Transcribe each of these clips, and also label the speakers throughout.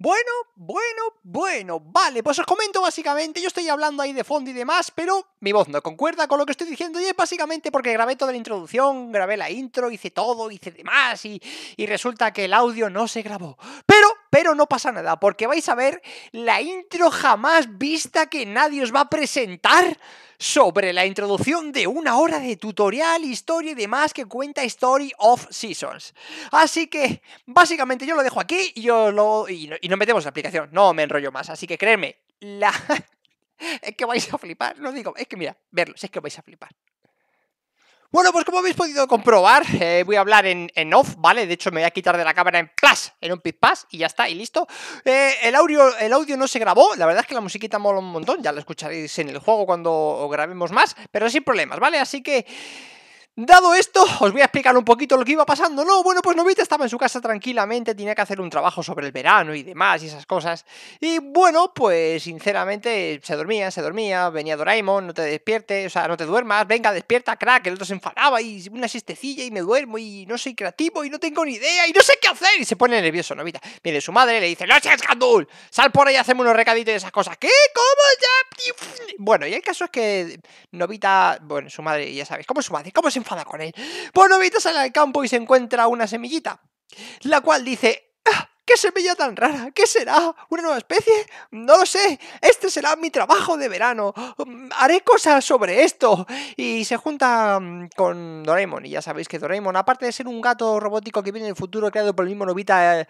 Speaker 1: Bueno, bueno, bueno, vale, pues os comento básicamente, yo estoy hablando ahí de fondo y demás, pero mi voz no concuerda con lo que estoy diciendo y es básicamente porque grabé toda la introducción, grabé la intro, hice todo, hice demás y, y resulta que el audio no se grabó. Pero pero no pasa nada, porque vais a ver la intro jamás vista que nadie os va a presentar sobre la introducción de una hora de tutorial, historia y demás que cuenta Story of Seasons. Así que, básicamente, yo lo dejo aquí y, yo y, no, metemos la aplicación. No me enrollo más, así que créeme, la... es que vais a flipar, no digo, es que mira, verlo, es que vais a flipar. Bueno, pues como habéis podido comprobar, eh, voy a hablar en, off, ¿vale? De hecho, me voy a quitar de la cámara en plus, en un pass y ya está, y listo. Eh, el, audio, el audio no se grabó, la verdad es que la musiquita mola un montón, ya la escucharéis en el juego cuando grabemos más, pero sin problemas, ¿vale? Así que... Dado esto, os voy a explicar un poquito lo que iba pasando. No, bueno, pues Novita estaba en su casa tranquilamente, tenía que hacer un trabajo sobre el verano y demás y esas cosas. Y bueno, pues sinceramente se dormía, se dormía, venía Doraemon, no te despiertes, o sea, no te duermas, venga, despierta, crack, el otro se enfadaba y una siestecilla y me duermo y no soy creativo y no tengo ni idea y no sé qué hacer. Y se pone nervioso Novita. Viene su madre, le dice, no seas gandul, sal por ahí, hacemos unos recaditos y esas cosas. ¿Qué? ¿Cómo ya? Bueno, y el caso es que Novita, bueno, su madre, ya sabes, ¿cómo es su madre? ¿Cómo se con él. Por novita sale al campo y se encuentra una semillita, la cual dice, ¡Ah! ¡Qué semilla tan rara! ¿Qué será? ¿Una nueva especie? No lo sé. Este será mi trabajo de verano. Haré cosas sobre esto. Y se junta mm, con Doraemon. Y ya sabéis que Doraemon, aparte de ser un gato robótico que viene del futuro creado por el mismo Novita, eh,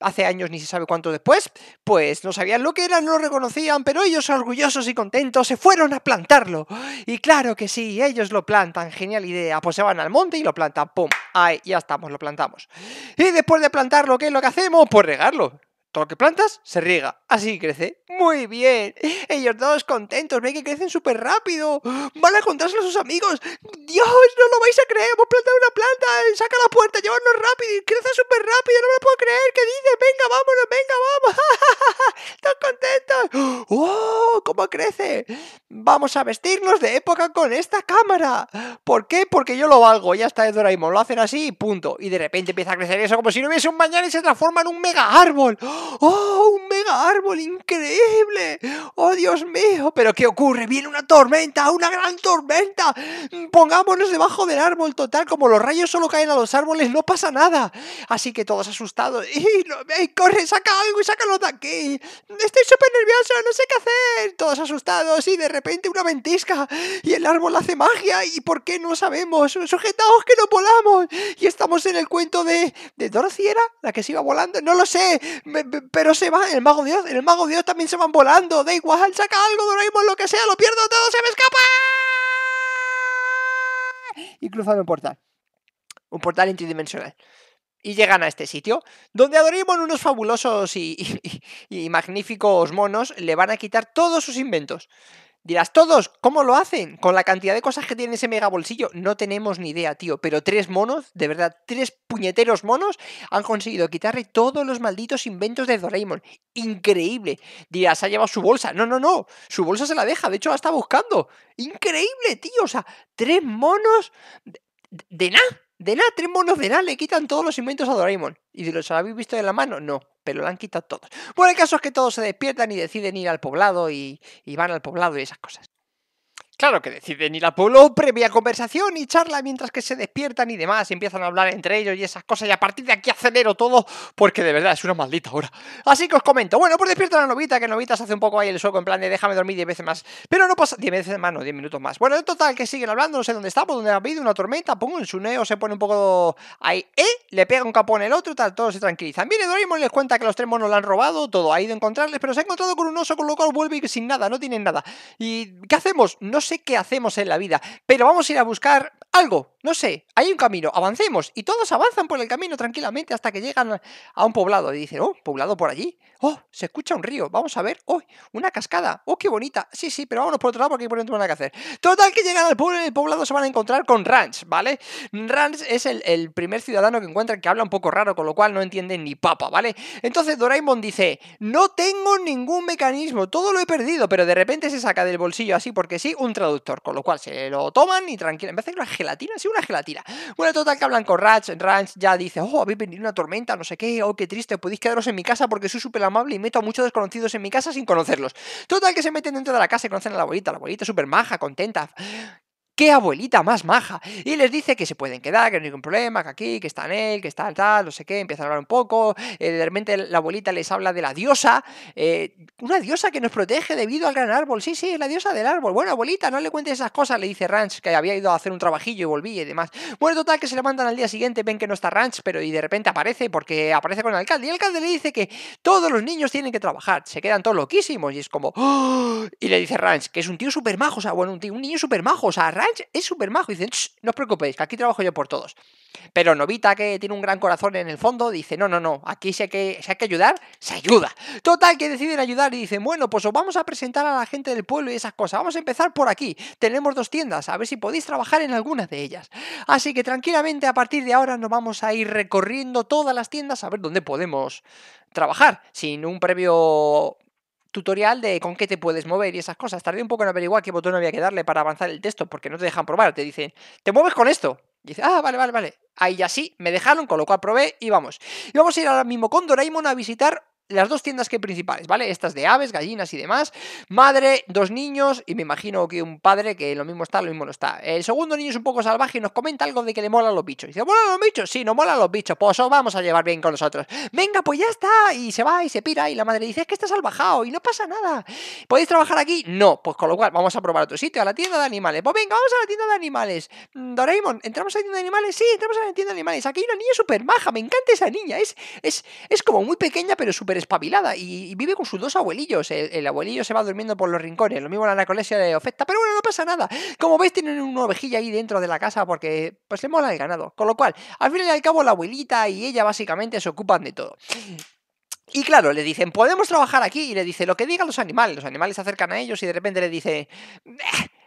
Speaker 1: hace años ni se sabe cuánto después, pues no sabían lo que era, no lo reconocían, pero ellos orgullosos y contentos se fueron a plantarlo. Y claro que sí, ellos lo plantan, genial idea, pues se van al monte y lo plantan, ¡pum! Ahí ya estamos, lo plantamos. Y después de plantarlo, ¿qué es lo que hacemos? Pues regarlo. Todo lo que plantas se riega. Así crece. Muy bien. Ellos todos contentos. Ve que crecen súper rápido. Van a contárselo a sus amigos. Dios, no lo vais a creer. Hemos plantado una planta. Saca la puerta. Llévanos rápido. Crece súper rápido. No me lo puedo creer. ¿Qué dices? Venga, vámonos. Venga, vamos. Están contentos. ¡Oh! ¿Cómo crece? Vamos a vestirnos de época con esta cámara. ¿Por qué? Porque yo lo valgo. Ya está, es Lo hacen así y punto. Y de repente empieza a crecer eso como si no hubiese un mañana y se transforma en un mega árbol. Oh árbol increíble. ¡Oh, Dios mío! ¿Pero qué ocurre? ¡Viene una tormenta! ¡Una gran tormenta! Pongámonos debajo del árbol total. Como los rayos solo caen a los árboles, no pasa nada. Así que todos asustados. ¡Y, corre, saca algo y sácalo de aquí! ¡Estoy súper nervioso! ¡No sé qué hacer! Todos asustados y de repente una ventisca y el árbol hace magia y ¿por qué no sabemos? ¡Sujetaos que no volamos! Y estamos en el cuento de... ¿De Dorothy ¿La que se iba volando? No lo sé, pero se va el mago Dios. el mago Dios también se van volando. Da igual, saca algo, Doraemon, lo que sea, lo pierdo todo, se me escapa. Y cruzan un portal. Un portal interdimensional. Y llegan a este sitio, donde a Doraemon unos fabulosos y magníficos monos le van a quitar todos sus inventos. Dirás, todos, ¿cómo lo hacen? Con la cantidad de cosas que tiene ese mega bolsillo, no tenemos ni idea, tío. Pero tres monos, de verdad, tres puñeteros monos, han conseguido quitarle todos los malditos inventos de Doraemon. Increíble. Dirás, ha llevado su bolsa. No, no, no. Su bolsa se la deja, de hecho la está buscando. Increíble, tío. O sea, tres monos de, de nada de nada, tres monos de nada le quitan todos los inventos a Doraemon. ¿Y si los habéis visto de la mano? No, pero lo han quitado todos. Bueno, el caso es que todos se despiertan y deciden ir al poblado y, y van al poblado y esas cosas. Claro que deciden ir al pueblo, previa conversación y charla mientras que se despiertan y demás, empiezan a hablar entre ellos y esas cosas, y a partir de aquí acelero todo, porque de verdad es una maldita hora. Así que os comento, bueno, pues despierta la novita, que novita se hace un poco ahí el sueco, en plan de déjame dormir 10 veces más, pero no pasa 10 veces más, no, 10 minutos más. Bueno, en total, que siguen hablando, no sé dónde está, por dónde ha habido una tormenta, pongo su neo se pone un poco ahí, ¿eh? le pega un capón el otro, tal, todos se tranquilizan. Viene Doraemon y les cuenta que los tres monos lo han robado, todo ha ido a encontrarles, pero se ha encontrado con un oso, con lo cual vuelve sin nada, no tienen nada. ¿Y qué hacemos? No sé qué hacemos en la vida, pero vamos a ir a buscar algo, no sé, hay un camino, avancemos. Y todos avanzan por el camino tranquilamente hasta que llegan a un poblado. Y dicen, oh, poblado por allí. Oh, se escucha un río, vamos a ver. Oh, una cascada. Oh, qué bonita. Sí, sí, pero vámonos por otro lado porque por dentro no hay nada que hacer. Total, que llegan al pueblo y el poblado se van a encontrar con Ranch, ¿vale? Ranch es el, primer ciudadano que encuentran que habla un poco raro, con lo cual no entienden ni papa, ¿vale? Entonces Doraemon dice, no tengo ningún mecanismo, todo lo he perdido, pero de repente se saca del bolsillo así porque sí un traductor, con lo cual se lo toman y tranquilo. En vez de gelatina, sí, una gelatina. Bueno, total que hablan con Ranch, Ranch ya dice, oh, habéis venido una tormenta, no sé qué, oh, qué triste, podéis quedaros en mi casa porque soy súper amable y meto a muchos desconocidos en mi casa sin conocerlos. Total que se meten dentro de la casa y conocen a la abuelita, la abuelita súper maja, contenta qué abuelita más maja. Y les dice que se pueden quedar, que no hay ningún problema, que aquí, que está en él, que está tal, no sé qué, Empieza a hablar un poco. Eh, de repente la abuelita les habla de la diosa, eh, una diosa que nos protege debido al gran árbol. Sí, sí, es la diosa del árbol. Bueno, abuelita, no le cuentes esas cosas, le dice Ranch, que había ido a hacer un trabajillo y volví y demás. Bueno, total, que se le mandan al día siguiente, ven que no está Ranch, pero y de repente aparece porque aparece con el alcalde. Y el alcalde le dice que todos los niños tienen que trabajar, se quedan todos loquísimos. Y es como, y le dice Ranch, que es un tío súper majo, o sea, bueno, un, un niño súper majo, o sea, Ranch es súper majo. Dice, no os preocupéis, que aquí trabajo yo por todos. Pero Novita, que tiene un gran corazón en el fondo, dice, no, no, no, aquí si hay que, que ayudar, se ayuda. Total, que deciden ayudar y dicen, bueno, pues os vamos a presentar a la gente del pueblo y esas cosas. Vamos a empezar por aquí. Tenemos dos tiendas, a ver si podéis trabajar en algunas de ellas. Así que tranquilamente a partir de ahora nos vamos a ir recorriendo todas las tiendas a ver dónde podemos trabajar sin un previo tutorial de con qué te puedes mover y esas cosas. Tardé un poco en averiguar qué botón había que darle para avanzar el texto, porque no te dejan probar, te dicen, te mueves con esto. Y dice, ah, vale, vale, vale. Ahí ya sí, me dejaron, con lo cual probé y vamos. Y vamos a ir ahora mismo con Doraemon a visitar las dos tiendas que principales, ¿vale? Estas de aves, gallinas y demás. Madre, dos niños y me imagino que un padre que lo mismo está, lo mismo no está. El segundo niño es un poco salvaje y nos comenta algo de que le molan los bichos. Y dice, ¿molan los bichos? Sí, nos molan los bichos, pues vamos a llevar bien con nosotros. Venga, pues ya está. Y se va y se pira y la madre dice, es que está salvajado y no pasa nada. ¿Podéis trabajar aquí? No, pues con lo cual vamos a probar otro sitio, a la tienda de animales. Pues venga, vamos a la tienda de animales. Mm, Doraemon, ¿entramos a la tienda de animales? Sí, entramos a la tienda de animales. Aquí hay una niña súper maja, me encanta esa niña. Es, es, es como muy pequeña pero súper despabilada y, vive con sus dos abuelillos. El, abuelillo se va durmiendo por los rincones, lo mismo la anacolesia de afecta, pero bueno, no pasa nada. Como veis, tienen una ovejilla ahí dentro de la casa porque pues le mola el ganado. Con lo cual, al fin y al cabo, la abuelita y ella básicamente se ocupan de todo. Y claro, le dicen, podemos trabajar aquí. Y le dice, lo que digan los animales. Los animales se acercan a ellos y de repente le dice, eh,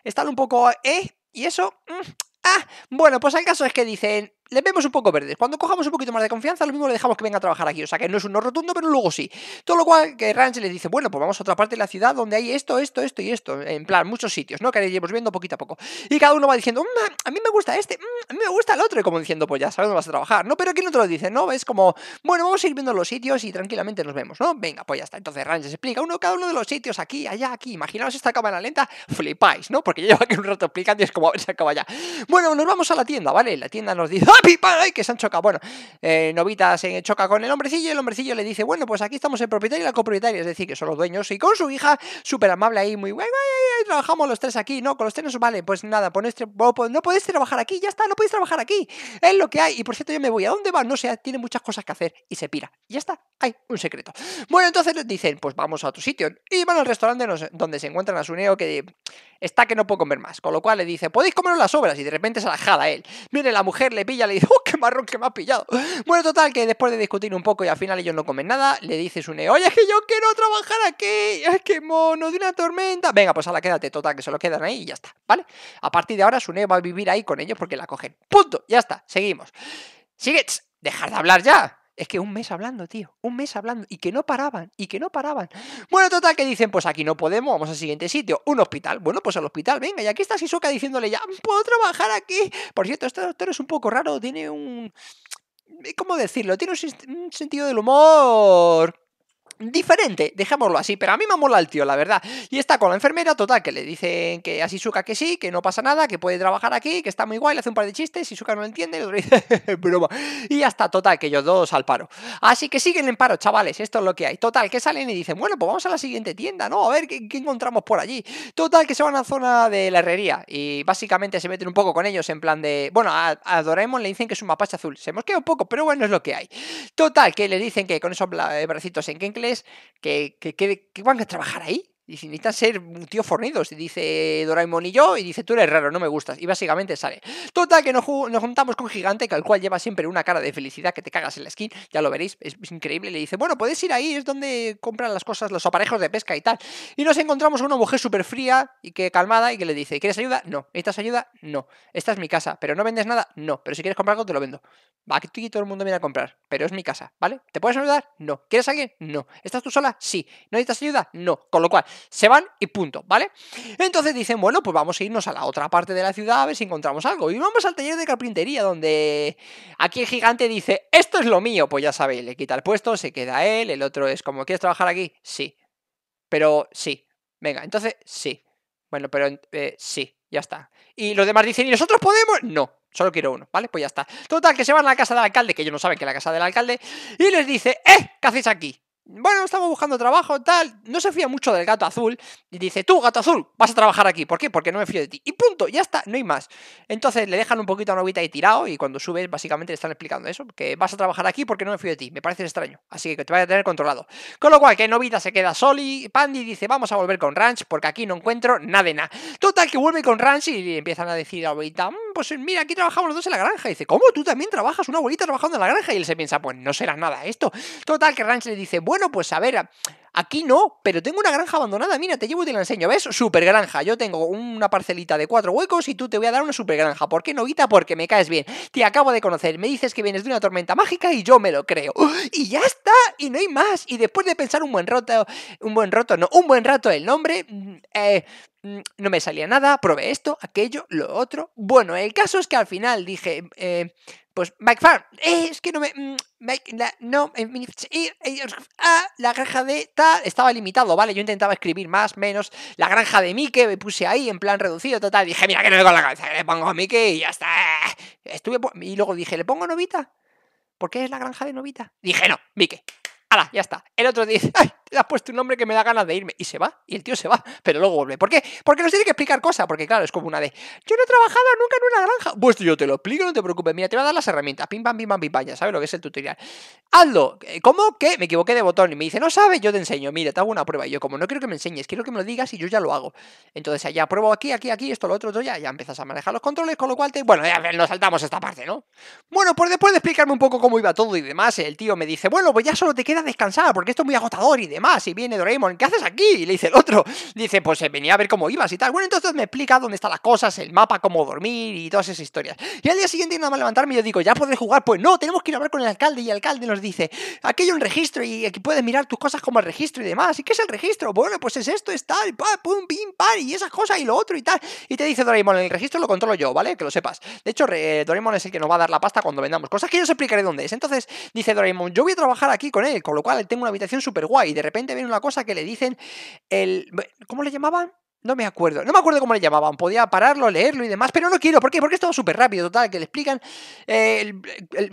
Speaker 1: están un poco, ¿eh? Y eso, mm, ah, bueno, pues el caso es que dicen, le vemos un poco verdes. Cuando cojamos un poquito más de confianza, lo mismo le dejamos que venga a trabajar aquí. O sea, que no es un no rotundo, pero luego sí. Todo lo cual que Ranch le dice, bueno, pues vamos a otra parte de la ciudad donde hay esto, esto, esto y esto. En plan, muchos sitios, ¿no? Que iremos viendo poquito a poco. Y cada uno va diciendo, mm, a mí me gusta este, mm, a mí me gusta el otro. Y como diciendo, pues ya sabes dónde vas a trabajar, ¿no? Pero aquí no te lo dice ¿no? Es como, bueno, vamos a ir viendo los sitios y tranquilamente nos vemos, ¿no? Venga, pues ya está. Entonces Ranch les explica uno cada uno de los sitios, aquí, allá, aquí. Imaginaos esta cámara lenta, flipáis, ¿no? Porque lleva aquí un rato explicando y es como, se acaba ya. Bueno, nos vamos a la tienda, ¿vale? La tienda nos dice, pipa, ay, que se han chocado. Bueno, eh, Novita se choca con el hombrecillo y el hombrecillo le dice, bueno, pues aquí estamos el propietario y la copropietaria, es decir, que son los dueños y con su hija, súper amable ahí, muy guay, guay, trabajamos los tres aquí, no, con los tres nos vale, pues nada, este, no podéis trabajar aquí, ya está, no podéis trabajar aquí, es lo que hay, y por cierto yo me voy, ¿a dónde va? No sé, tiene muchas cosas que hacer y se pira, y ya está, hay un secreto. Bueno, entonces dicen, pues vamos a otro sitio y van al restaurante donde se encuentran a su neo que está que no puedo comer más, con lo cual le dice, podéis comer las obras y de repente se la jala él. Mire, la mujer, le pilla, le dice, ¡oh, qué marrón que me ha pillado! Bueno, total, que después de discutir un poco y al final ellos no comen nada, le dice Sune, oye, es que yo quiero trabajar aquí, es que mono de una tormenta. Venga, pues ahora quédate, total, que se lo quedan ahí y ya está, ¿vale? A partir de ahora Sune va a vivir ahí con ellos porque la cogen. Punto, ya está, seguimos. Sigue, dejar de hablar ya. Es que un mes hablando, tío. Un mes hablando. Y que no paraban, y que no paraban. Bueno, total, que dicen, pues aquí no podemos, vamos al siguiente sitio. Un hospital. Bueno, pues al hospital, venga. Y aquí está Shizuka diciéndole ya, puedo trabajar aquí. Por cierto, este doctor es un poco raro, tiene un... Eh, ¿Cómo decirlo? Tiene un, un sentido del humor diferente, dejémoslo así, pero a mí me mola el tío, la verdad. Y está con la enfermera, total, que le dicen que a Shizuka que sí, que no pasa nada, que puede trabajar aquí, que está muy guay, le hace un par de chistes, Shizuka no entiende, y otro dice, broma. Y ya está, total, que ellos dos al paro. Así que siguen en paro, chavales, esto es lo que hay. Total, que salen y dicen, bueno, pues vamos a la siguiente tienda, ¿no? A ver qué, encontramos por allí. Total, que se van a la zona de la herrería y básicamente se meten un poco con ellos en plan de, bueno, a, le dicen que es un mapache azul, se mosquea un poco, pero bueno, es lo que hay. Total, que le dicen que con esos eh, bracitos en que que van a trabajar ahí y necesitan ser un tío fornido, si dice Doraemon y yo, y dice tú eres raro, no me gustas. Y básicamente sale. Total, que nos, juntamos con Gigante, que al cual lleva siempre una cara de felicidad que te cagas en la skin, ya lo veréis, es, increíble. Le dice, bueno, puedes ir ahí, es donde compran las cosas, los aparejos de pesca y tal. Y nos encontramos con una mujer súper fría y que calmada y que le dice, ¿quieres ayuda? No. ¿Necesitas ayuda? No. Esta es mi casa, pero no vendes nada? No. Pero si quieres comprar algo, te lo vendo. Va, Aquí todo el mundo viene a comprar, pero es mi casa, ¿vale? ¿Te puedes ayudar? No. ¿Quieres a alguien? No. ¿Estás tú sola? Sí. ¿No necesitas ayuda? No. Con lo cual, se van y punto, ¿vale? Entonces dicen, bueno, pues vamos a irnos a la otra parte de la ciudad a ver si encontramos algo. Y vamos al taller de carpintería, donde aquí el gigante dice, esto es lo mío, pues ya sabéis, le quita el puesto, se queda él, el otro es como, ¿quieres trabajar aquí? Sí. Pero sí. Venga, entonces sí. Bueno, pero eh, sí, ya está. Y los demás dicen, ¿y nosotros podemos? No, solo quiero uno, ¿vale? Pues ya está. Total, que se van a la casa del alcalde, que ellos no saben que es la casa del alcalde, y les dice, ¡eh! ¿Qué hacéis aquí? bueno, estamos buscando trabajo, tal. No se fía mucho del gato azul. Y dice, tú, gato azul, vas a trabajar aquí. ¿Por qué? Porque no me fío de ti. Y punto, ya está, no hay más. Entonces le dejan un poquito a Novita ahí tirado. Y cuando subes, básicamente le están explicando eso: que vas a trabajar aquí porque no me fío de ti. Me parece extraño. Así que te vaya a tener controlado. Con lo cual, que Novita se queda Y Pandy dice, vamos a volver con Ranch porque aquí no encuentro nada de nada. Total, que vuelve con Ranch y empiezan a decir a Novita, mmm, pues mira, aquí trabajamos los dos en la granja. Y dice, ¿cómo? ¿Tú también trabajas? Una abuelita trabajando en la granja. Y él se piensa, pues no será nada esto. Total, que Ranch le dice, bueno, pues a ver, Aquí no, pero tengo una granja abandonada. Mira, te llevo y te la enseño. ¿Ves? Super granja. Yo tengo una parcelita de cuatro huecos y tú te voy a dar una super granja. ¿Por qué, guita? Porque me caes bien. Te acabo de conocer. Me dices que vienes de una tormenta mágica y yo me lo creo. Y ya está. Y no hay más. Y después de pensar un buen rato, un buen rato, no, un buen rato el nombre, mm, eh, mm, no me salía nada. Probé esto, aquello, lo otro. Bueno, el caso es que al final dije, eh, pues Mike eh, es que no me... Mike, mm, no, eh, eh, Ah, la granja de tal estaba limitado, ¿vale? Yo intentaba escribir más, menos, la granja de Mike, me puse ahí en plan reducido, total, dije, mira que no me con la cabeza, que le pongo a Mike y ya está. Estuve, y luego dije, ¿le pongo Novita? ¿Por qué es la granja de Novita? Dije, no, Mike, ala, ya está. El otro dice, ¡ay! le has puesto un nombre que me da ganas de irme. Y se va, y el tío se va, pero luego vuelve. ¿Por qué? Porque nos tiene que explicar cosas, porque claro, es como una de, yo no he trabajado nunca en una granja. Pues yo te lo explico, no te preocupes, mira, te voy a dar las herramientas, pim, pam, pim, pam, pim, pam, ya sabes lo que es el tutorial. Aldo eh, ¿cómo que? Me equivoqué de botón y me dice, no sabes, yo te enseño, mira, te hago una prueba. Y yo, como no quiero que me enseñes, quiero que me lo digas y yo ya lo hago. Entonces allá pruebo aquí, aquí, aquí, esto, lo otro, todo ya, ya empiezas a manejar los controles, con lo cual te... Bueno, ya nos saltamos esta parte, ¿no? Bueno, pues después de explicarme un poco cómo iba todo y demás, el tío me dice, bueno, pues ya solo te queda descansar, porque esto es muy agotador y más Y viene Doraemon, ¿qué haces aquí? Y le dice el otro, dice, pues eh, venía a ver cómo ibas y tal. Bueno, entonces me explica dónde están las cosas, el mapa, cómo dormir y todas esas historias. Y al día siguiente nada más levantarme yo digo, ¿ya podré jugar? Pues no, tenemos que ir a hablar con el alcalde y el alcalde nos dice, aquí hay un registro y aquí puedes mirar tus cosas como el registro y demás. ¿Y qué es el registro? Bueno, pues es esto, es tal, pa, pum, pim, pa, y esas cosas y lo otro y tal. Y te dice Doraemon, el registro lo controlo yo, ¿vale? Que lo sepas. De hecho, eh, Doraemon es el que nos va a dar la pasta cuando vendamos cosas que yo os explicaré dónde es. Entonces dice Doraemon, yo voy a trabajar aquí con él, con lo cual tengo una habitación súper guay. de repente viene una cosa que le dicen el. ¿Cómo le llamaban? No me acuerdo, no me acuerdo cómo le llamaban, podía pararlo, leerlo y demás, pero no quiero, ¿por qué? Porque es todo súper rápido, total, que le explican, eh,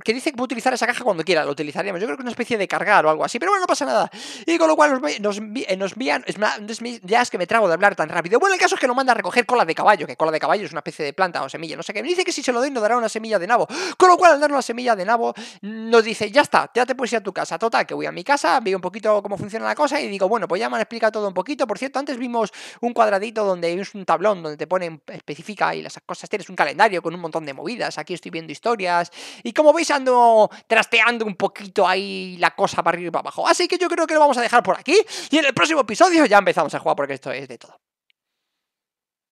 Speaker 1: que dice que puede utilizar esa caja cuando quiera, lo utilizaríamos, yo creo que una especie de cargar o algo así, pero bueno, no pasa nada, y con lo cual nos, nos, ya eh, es que me trago de hablar tan rápido, bueno, el caso es que lo manda a recoger cola de caballo, que cola de caballo es una especie de planta o semilla, no sé qué, me dice que si se lo doy nos dará una semilla de nabo, con lo cual al darnos una semilla de nabo nos dice, ya está, ya te puedes ir a tu casa, total, que voy a mi casa, veo un poquito cómo funciona la cosa y digo, bueno, pues ya me han explicado todo un poquito, por cierto, antes vimos un cuadrado donde es un tablón donde te ponen específica y las cosas. Tienes un calendario con un montón de movidas. Aquí estoy viendo historias. Y como veis, ando trasteando un poquito ahí la cosa para arriba y para abajo. Así que yo creo que lo vamos a dejar por aquí. Y en el próximo episodio ya empezamos a jugar porque esto es de todo.